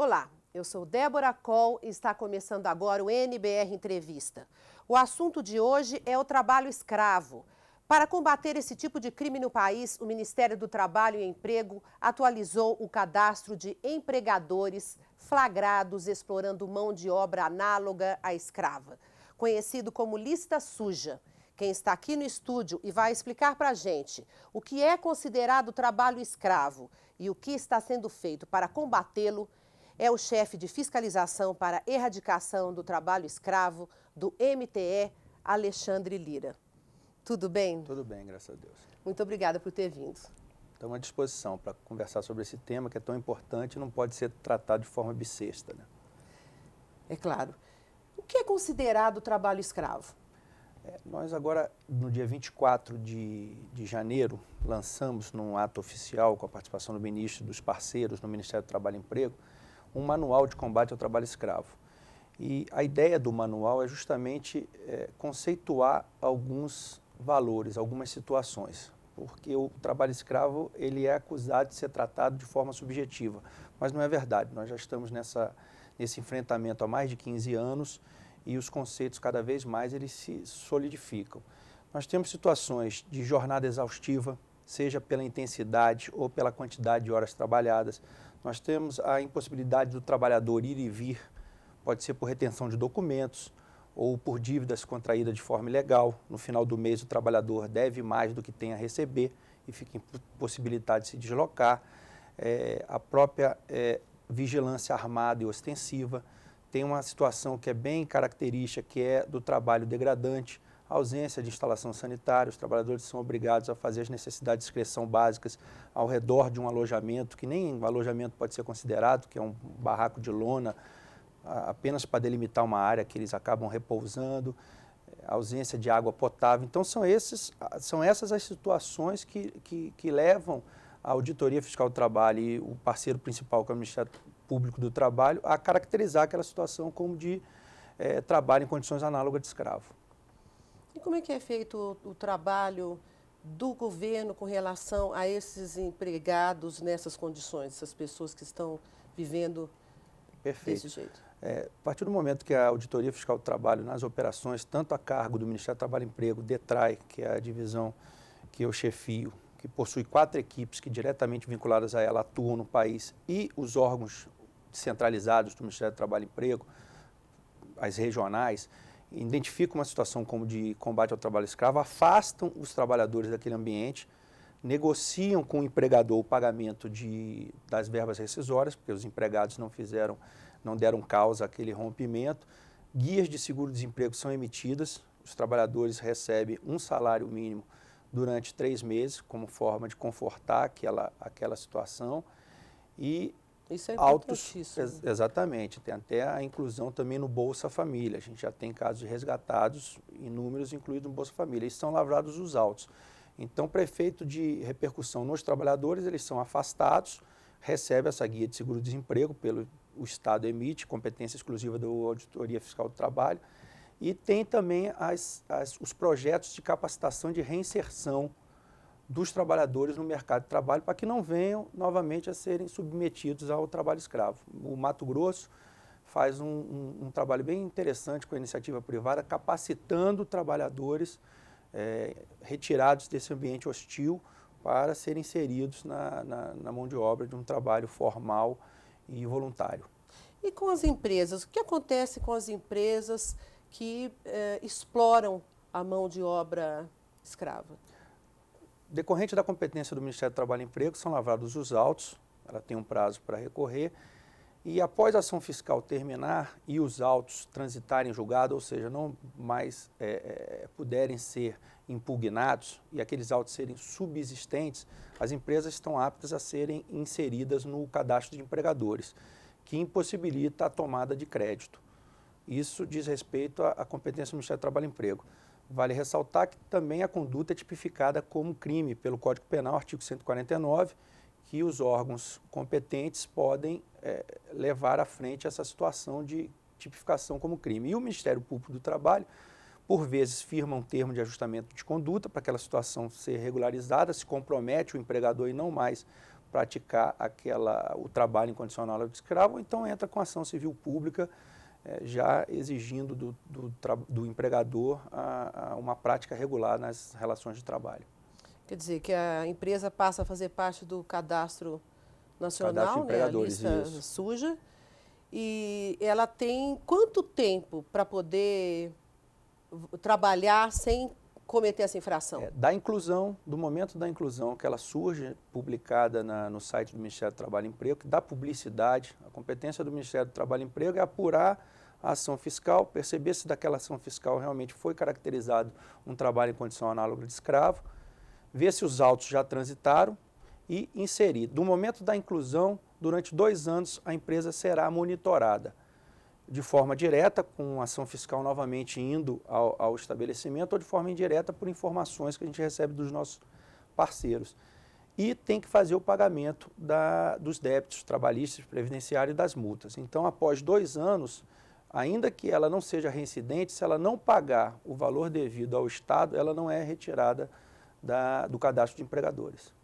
Olá, eu sou Débora Coll e está começando agora o NBR Entrevista. O assunto de hoje é o trabalho escravo. Para combater esse tipo de crime no país, o Ministério do Trabalho e Emprego atualizou o cadastro de empregadores flagrados explorando mão de obra análoga à escrava, conhecido como lista suja. Quem está aqui no estúdio e vai explicar para a gente o que é considerado trabalho escravo e o que está sendo feito para combatê-lo é o chefe de fiscalização para erradicação do trabalho escravo do MTE, Alexandre Lira. Tudo bem? Tudo bem, graças a Deus. Muito obrigada por ter vindo. Estamos à disposição para conversar sobre esse tema que é tão importante e não pode ser tratado de forma bissexta. Né? É claro. O que é considerado trabalho escravo? É, nós agora, no dia 24 de, de janeiro, lançamos num ato oficial com a participação do ministro dos parceiros no Ministério do Trabalho e Emprego, um manual de combate ao trabalho escravo. E a ideia do manual é justamente é, conceituar alguns valores, algumas situações, porque o trabalho escravo ele é acusado de ser tratado de forma subjetiva, mas não é verdade. Nós já estamos nessa, nesse enfrentamento há mais de 15 anos e os conceitos cada vez mais eles se solidificam. Nós temos situações de jornada exaustiva, seja pela intensidade ou pela quantidade de horas trabalhadas. Nós temos a impossibilidade do trabalhador ir e vir, pode ser por retenção de documentos ou por dívidas contraídas de forma ilegal. No final do mês, o trabalhador deve mais do que tem a receber e fica impossibilitado de se deslocar. É, a própria é, vigilância armada e ostensiva tem uma situação que é bem característica, que é do trabalho degradante, a ausência de instalação sanitária, os trabalhadores são obrigados a fazer as necessidades de excreção básicas ao redor de um alojamento, que nem alojamento pode ser considerado, que é um barraco de lona, apenas para delimitar uma área que eles acabam repousando, eh, ausência de água potável. Então, são, esses, são essas as situações que, que, que levam a Auditoria Fiscal do Trabalho e o parceiro principal, que é o Ministério Público do Trabalho, a caracterizar aquela situação como de é, trabalho em condições análogas de escravo. E como é que é feito o, o trabalho do governo com relação a esses empregados nessas condições, essas pessoas que estão vivendo Perfeito. desse jeito? É, a partir do momento que a Auditoria Fiscal do Trabalho, nas operações, tanto a cargo do Ministério do Trabalho e Emprego, DETRAI, que é a divisão que eu chefio, que possui quatro equipes que diretamente vinculadas a ela atuam no país, e os órgãos centralizados do Ministério do Trabalho e Emprego, as regionais, identificam uma situação como de combate ao trabalho escravo, afastam os trabalhadores daquele ambiente, negociam com o empregador o pagamento de, das verbas rescisórias, porque os empregados não fizeram, não deram causa àquele rompimento. Guias de seguro-desemprego são emitidas, os trabalhadores recebem um salário mínimo durante três meses, como forma de confortar aquela, aquela situação. E isso é altos, ex exatamente. Tem até a inclusão também no Bolsa Família. A gente já tem casos resgatados, inúmeros, incluídos no Bolsa Família. E são lavrados os autos. Então, prefeito de repercussão nos trabalhadores, eles são afastados, recebe essa guia de seguro-desemprego pelo o Estado emite, competência exclusiva da Auditoria Fiscal do Trabalho, e tem também as, as, os projetos de capacitação de reinserção dos trabalhadores no mercado de trabalho para que não venham novamente a serem submetidos ao trabalho escravo. O Mato Grosso faz um, um, um trabalho bem interessante com a iniciativa privada, capacitando trabalhadores é, retirados desse ambiente hostil para serem inseridos na, na, na mão de obra de um trabalho formal e voluntário. E com as empresas? O que acontece com as empresas que eh, exploram a mão de obra escrava? Decorrente da competência do Ministério do Trabalho e Emprego, são lavrados os autos, ela tem um prazo para recorrer, e após a ação fiscal terminar e os autos transitarem julgado, ou seja, não mais é, é, puderem ser impugnados e aqueles autos serem subsistentes, as empresas estão aptas a serem inseridas no cadastro de empregadores, que impossibilita a tomada de crédito. Isso diz respeito à competência do Ministério do Trabalho e Emprego. Vale ressaltar que também a conduta é tipificada como crime pelo Código Penal, artigo 149, que os órgãos competentes podem é, levar à frente essa situação de tipificação como crime. E o Ministério Público do Trabalho, por vezes, firma um termo de ajustamento de conduta para aquela situação ser regularizada, se compromete o empregador e não mais praticar aquela, o trabalho incondicional do escravo, ou então entra com ação civil pública é, já exigindo do, do, do empregador a, a uma prática regular nas relações de trabalho. Quer dizer, que a empresa passa a fazer parte do cadastro nacional, cadastro né, a lista isso. suja, e ela tem quanto tempo para poder trabalhar sem cometer essa infração? É, da inclusão, do momento da inclusão que ela surge, publicada na, no site do Ministério do Trabalho e Emprego, que dá publicidade, a competência do Ministério do Trabalho e Emprego é apurar a ação fiscal, perceber se daquela ação fiscal realmente foi caracterizado um trabalho em condição análoga de escravo, ver se os autos já transitaram e inserir. Do momento da inclusão, durante dois anos, a empresa será monitorada de forma direta, com ação fiscal novamente indo ao, ao estabelecimento, ou de forma indireta por informações que a gente recebe dos nossos parceiros e tem que fazer o pagamento da, dos débitos trabalhistas, previdenciários e das multas. Então, após dois anos, ainda que ela não seja reincidente, se ela não pagar o valor devido ao Estado, ela não é retirada da, do cadastro de empregadores.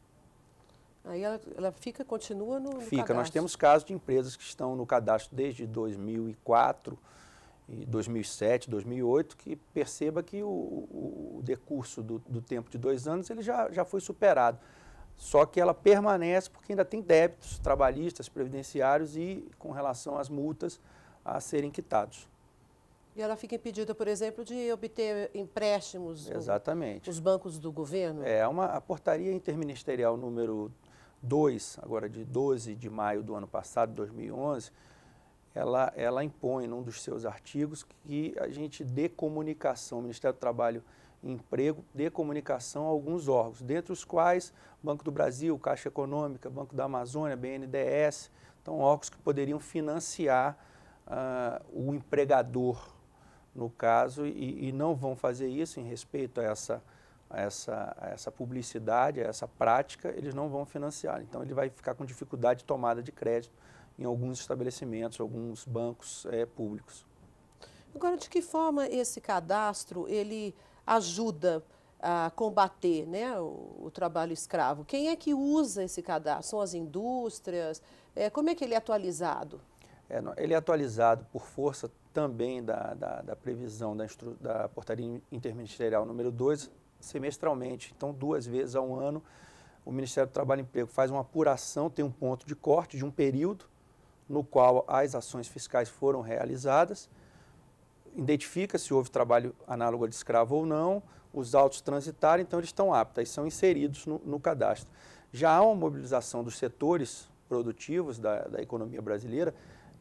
Aí ela, ela fica, continua no, no Fica. Cadastro. Nós temos casos de empresas que estão no cadastro desde 2004, 2007, 2008, que perceba que o, o decurso do, do, tempo de dois anos ele já, já foi superado. Só que ela permanece porque ainda tem débitos trabalhistas, previdenciários e com relação às multas a serem quitados. E ela fica impedida, por exemplo, de obter empréstimos. Exatamente. Os bancos do governo? É, é uma, a portaria interministerial número 2, agora de 12 de maio do ano passado, 2011, ela, ela impõe num dos seus artigos que a gente dê comunicação, o Ministério do Trabalho e Emprego dê comunicação a alguns órgãos, dentre os quais Banco do Brasil, Caixa Econômica, Banco da Amazônia, BNDES, então órgãos que poderiam financiar uh, o empregador, no caso, e, e, não vão fazer isso em respeito a essa, a essa, a essa publicidade, a essa prática, eles não vão financiar. Então, ele vai ficar com dificuldade de tomada de crédito em alguns estabelecimentos, alguns bancos é, públicos. Agora, de que forma esse cadastro ele ajuda a combater né, o, o, trabalho escravo? Quem é que usa esse cadastro? São as indústrias? É, como é que ele é atualizado? É, ele é atualizado por força também da, da, da previsão da, da, portaria interministerial número 2 semestralmente. Então, duas vezes ao ano, o Ministério do Trabalho e Emprego faz uma apuração, tem um ponto de corte de um período no qual as ações fiscais foram realizadas, identifica se houve trabalho análogo de escravo ou não, os autos transitaram, então eles estão aptos, são inseridos no, no cadastro. Já há uma mobilização dos setores produtivos da, da economia brasileira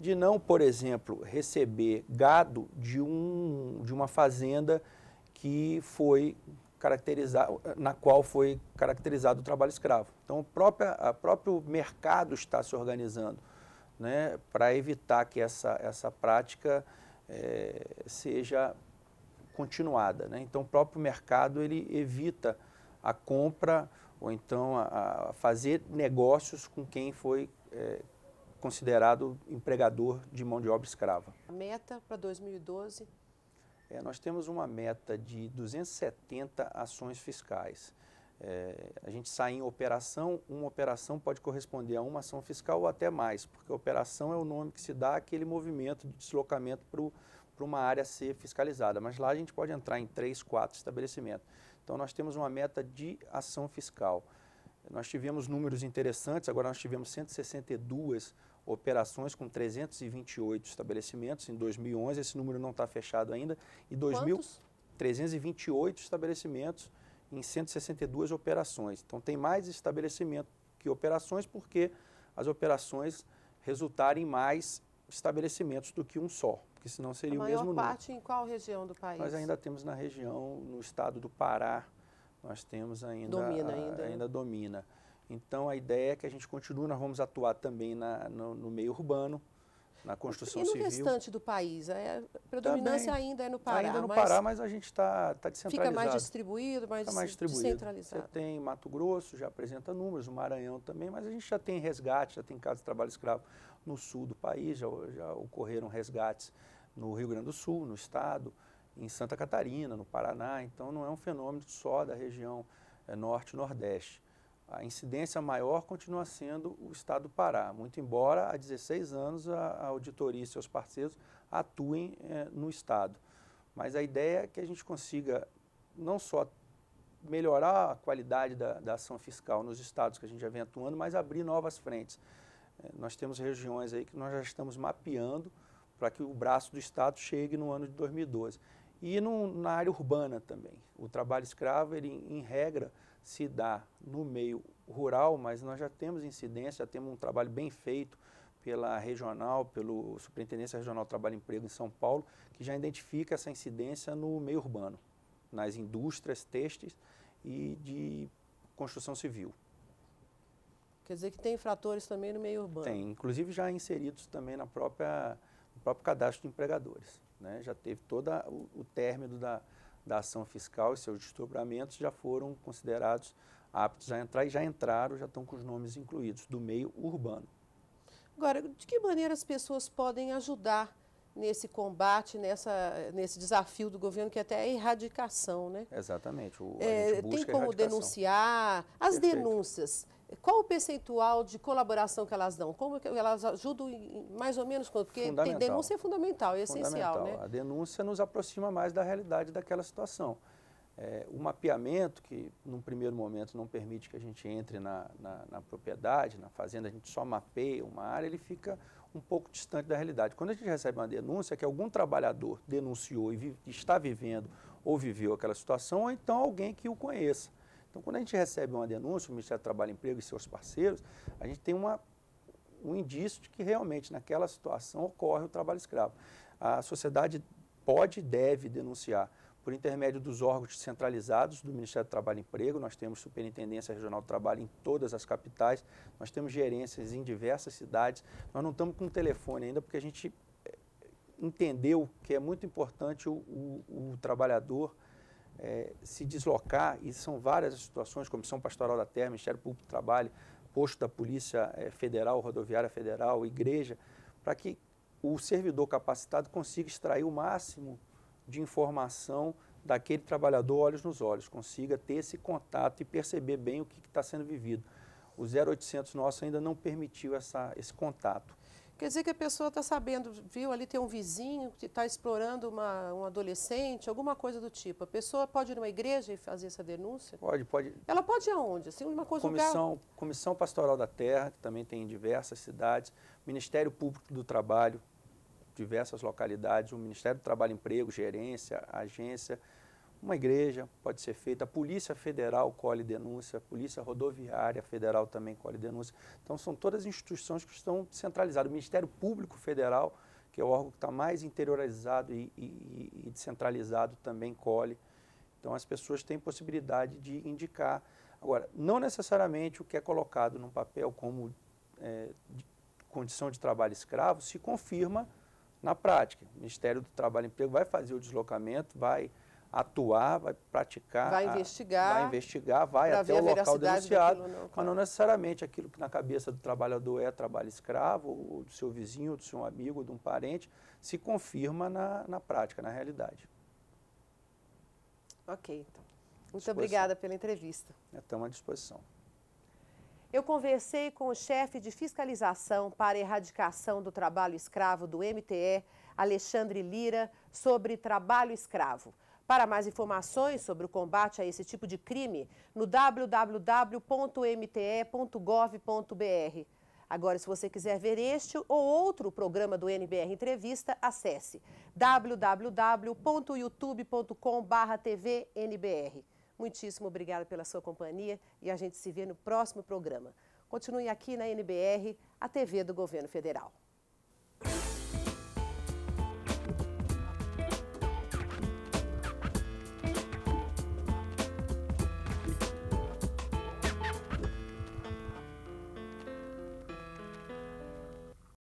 de não, por exemplo, receber gado de, um, de uma fazenda que foi caracterizado, na qual foi caracterizado o trabalho escravo. Então, o próprio, o próprio mercado está se organizando né, para evitar que essa, essa prática é, seja continuada. Né? Então, o próprio mercado ele evita a compra ou então a, a fazer negócios com quem foi é, considerado empregador de mão de obra escrava. A meta para 2012? É, nós temos uma meta de 270 ações fiscais. É, a gente sai em operação, uma operação pode corresponder a uma ação fiscal ou até mais, porque operação é o nome que se dá àquele movimento de deslocamento para uma área ser fiscalizada. Mas lá a gente pode entrar em três, quatro estabelecimentos. Então nós temos uma meta de ação fiscal. Nós tivemos números interessantes, agora nós tivemos 162 operações com 328 estabelecimentos em 2011, esse número não está fechado ainda, e 2.328 estabelecimentos em 162 operações. Então tem mais estabelecimento que operações porque as operações resultarem em mais estabelecimentos do que um só, porque senão seria o mesmo número. A maior parte em qual região do país? Nós ainda temos na região, no estado do Pará, nós temos ainda domina, a, ainda, né? ainda domina. Então a ideia é que a gente continue, nós vamos atuar também na, no, no meio urbano, na construção civil. E no civil. restante do país? A é, predominância Também, ainda é no Pará. Ainda no mas Pará, mas a gente está tá descentralizado. Tá fica mais distribuído, mais, mais distribuído. descentralizado. Você tem Mato Grosso, já apresenta números, o Maranhão também, mas a gente já tem resgate, já tem casos de trabalho escravo no sul do país, já, já ocorreram resgates no Rio Grande do Sul, no estado, em Santa Catarina, no Paraná, então não é um fenômeno só da região é, eh, norte-nordeste. A incidência maior continua sendo o estado do Pará, muito embora há 16 anos a, a auditoria e seus parceiros atuem é, no estado. Mas a ideia é que a gente consiga não só melhorar a qualidade da, da ação fiscal nos estados que a gente já vem atuando, mas abrir novas frentes. É, nós temos regiões aí que nós já estamos mapeando para que o braço do Estado chegue no ano de 2012. E no, na área urbana também. O trabalho escravo, ele, em regra, se dá no meio rural, mas nós já temos incidência, já temos um trabalho bem feito pela regional, pelo Superintendência Regional Trabalho e Emprego em São Paulo, que já identifica essa incidência no meio urbano, nas indústrias textos e de construção civil. Quer dizer que tem infratores também no meio urbano? Tem, inclusive já inseridos também na própria, no próprio cadastro de empregadores. Né? Já teve todo o, término da, da ação fiscal e seus desdobramentos já foram considerados aptos a entrar e já entraram, já estão com os nomes incluídos, do meio urbano. Agora, de que maneira as pessoas podem ajudar nesse combate, nessa, nesse desafio do governo, que até é a erradicação, né? Exatamente. O, é, tem como denunciar, as Perfeito. denúncias qual o percentual de colaboração que elas dão? Como elas ajudam mais ou menos quanto? Porque tem denúncia é fundamental, é fundamental. essencial, né? A denúncia nos aproxima mais da realidade daquela situação. É, o mapeamento, que num primeiro momento não permite que a gente entre na, na, na, propriedade, na fazenda, a gente só mapeia uma área, ele fica um pouco distante da realidade. Quando a gente recebe uma denúncia é que algum trabalhador denunciou e vive, está vivendo ou viveu aquela situação, ou então alguém que o conheça. Então, quando a gente recebe uma denúncia, o Ministério do Trabalho e Emprego e seus parceiros, a gente tem uma, um indício de que realmente naquela situação ocorre o trabalho escravo. A sociedade pode e deve denunciar por intermédio dos órgãos centralizados do Ministério do Trabalho e Emprego, nós temos Superintendência Regional do Trabalho em todas as capitais, nós temos gerências em diversas cidades, nós não estamos com telefone ainda porque a gente eh, entendeu que é muito importante o, o, o trabalhador é, se deslocar, e são várias as situações, Comissão Pastoral da Terra, Ministério Público do Trabalho, posto da Polícia é, Federal, Rodoviária Federal, Igreja, para que o servidor capacitado consiga extrair o máximo de informação daquele trabalhador olhos nos olhos, consiga ter esse contato e perceber bem o que está sendo vivido. O 0800 nosso ainda não permitiu essa, esse contato. Quer dizer que a pessoa está sabendo, viu, ali tem um vizinho que está explorando uma, um adolescente, alguma coisa do tipo. A pessoa pode ir numa igreja e fazer essa denúncia? Pode, pode. Ela pode ir aonde? Assim, uma coisa comissão, lugar... comissão Pastoral da Terra, que também tem em diversas cidades, Ministério Público do Trabalho, diversas localidades, o Ministério do Trabalho e Emprego, gerência, agência, uma igreja pode ser feita, a Polícia Federal colhe denúncia, a Polícia Rodoviária Federal também colhe denúncia. Então, são todas instituições que estão centralizadas. O Ministério Público Federal, que é o órgão que está mais interiorizado e, e, e descentralizado, também colhe. Então, as pessoas têm possibilidade de indicar. Agora, não necessariamente o que é colocado num papel como é, de condição de trabalho escravo se confirma na prática. O Ministério do Trabalho e Emprego vai fazer o deslocamento, vai atuar, vai praticar, vai a, investigar, vai, investigar, vai até o local denunciado, não, claro. mas não necessariamente aquilo que na cabeça do trabalhador é trabalho escravo, ou do seu vizinho, ou do seu amigo, ou de um parente, se confirma na, na prática, na realidade. Ok, então. Muito obrigada pela entrevista. Estamos é, à disposição. Eu conversei com o chefe de fiscalização para erradicação do trabalho escravo do MTE, Alexandre Lira, sobre trabalho escravo. Para mais informações sobre o combate a esse tipo de crime, no www.mte.gov.br. Agora, se você quiser ver este ou outro programa do NBR Entrevista, acesse www.youtube.com/tvnbr. Muitíssimo obrigada pela sua companhia e a gente se vê no próximo programa. Continue aqui na NBR, a TV do Governo Federal.